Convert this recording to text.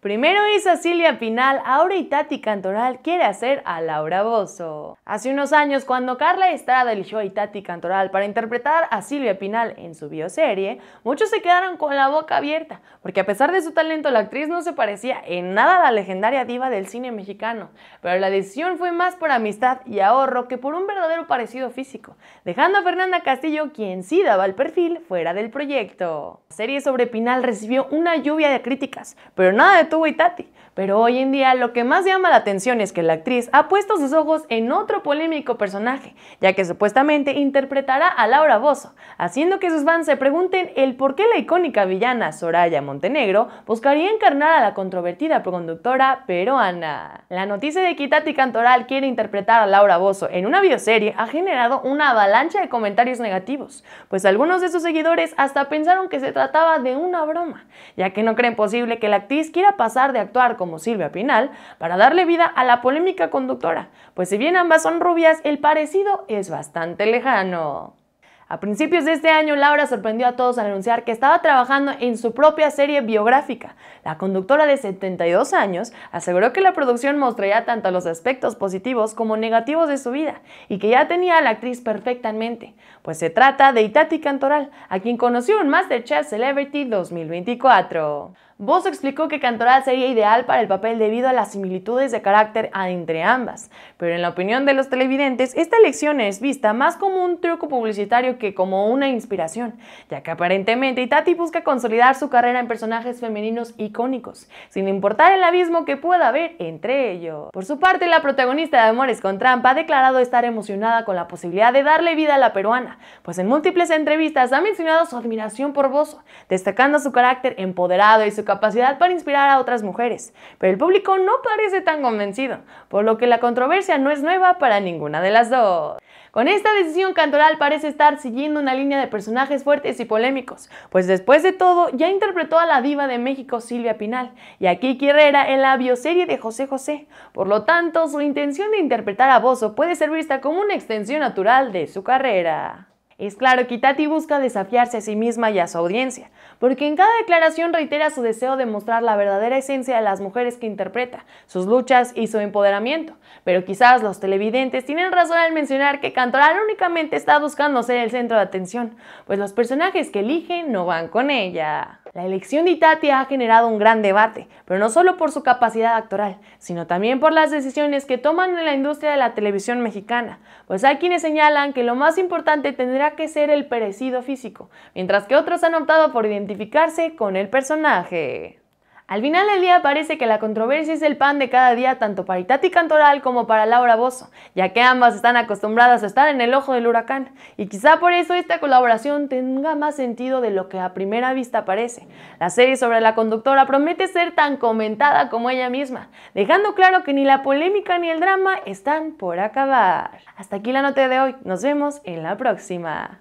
Primero hizo a Silvia Pinal, ahora Itati Cantoral quiere hacer a Laura Bozo. Hace unos años, cuando Carla Estrada eligió a Itati Cantoral para interpretar a Silvia Pinal en su bioserie, muchos se quedaron con la boca abierta, porque a pesar de su talento, la actriz no se parecía en nada a la legendaria diva del cine mexicano. Pero la decisión fue más por amistad y ahorro que por un verdadero parecido físico, dejando a Fernanda Castillo, quien sí daba el perfil, fuera del proyecto. La serie sobre Pinal recibió una lluvia de críticas, pero nada de tuvo Itati. Pero hoy en día lo que más llama la atención es que la actriz ha puesto sus ojos en otro polémico personaje, ya que supuestamente interpretará a Laura Bozo, haciendo que sus fans se pregunten el por qué la icónica villana Soraya Montenegro buscaría encarnar a la controvertida conductora peruana. La noticia de que Itati Cantoral quiere interpretar a Laura Bozo en una bioserie ha generado una avalancha de comentarios negativos, pues algunos de sus seguidores hasta pensaron que se trataba de una broma, ya que no creen posible que la actriz quiera pasar de actuar como Silvia Pinal para darle vida a la polémica conductora, pues si bien ambas son rubias, el parecido es bastante lejano. A principios de este año, Laura sorprendió a todos al anunciar que estaba trabajando en su propia serie biográfica. La conductora de 72 años aseguró que la producción mostraría tanto los aspectos positivos como negativos de su vida y que ya tenía a la actriz perfectamente, pues se trata de Itati Cantoral, a quien conoció en MasterChef Celebrity 2024. Bozo explicó que Cantoral sería ideal para el papel debido a las similitudes de carácter entre ambas, pero en la opinión de los televidentes, esta elección es vista más como un truco publicitario que como una inspiración, ya que aparentemente Itati busca consolidar su carrera en personajes femeninos icónicos, sin importar el abismo que pueda haber entre ellos. Por su parte, la protagonista de Amores con Trampa ha declarado estar emocionada con la posibilidad de darle vida a la peruana, pues en múltiples entrevistas ha mencionado su admiración por Bozo, destacando su carácter empoderado y su capacidad para inspirar a otras mujeres, pero el público no parece tan convencido, por lo que la controversia no es nueva para ninguna de las dos. Con esta decisión, Cantoral parece estar siguiendo una línea de personajes fuertes y polémicos, pues después de todo ya interpretó a la diva de México Silvia Pinal y a Kiki Herrera en la bioserie de José José. Por lo tanto, su intención de interpretar a Bozo puede ser vista como una extensión natural de su carrera. Es claro que Tati busca desafiarse a sí misma y a su audiencia, porque en cada declaración reitera su deseo de mostrar la verdadera esencia de las mujeres que interpreta, sus luchas y su empoderamiento. Pero quizás los televidentes tienen razón al mencionar que Cantoral únicamente está buscando ser el centro de atención, pues los personajes que elige no van con ella. La elección de Itatia ha generado un gran debate, pero no solo por su capacidad actoral, sino también por las decisiones que toman en la industria de la televisión mexicana, pues hay quienes señalan que lo más importante tendrá que ser el perecido físico, mientras que otros han optado por identificarse con el personaje. Al final del día parece que la controversia es el pan de cada día tanto para Itati Cantoral como para Laura Bozo, ya que ambas están acostumbradas a estar en el ojo del huracán, y quizá por eso esta colaboración tenga más sentido de lo que a primera vista parece. La serie sobre la conductora promete ser tan comentada como ella misma, dejando claro que ni la polémica ni el drama están por acabar. Hasta aquí la nota de hoy, nos vemos en la próxima.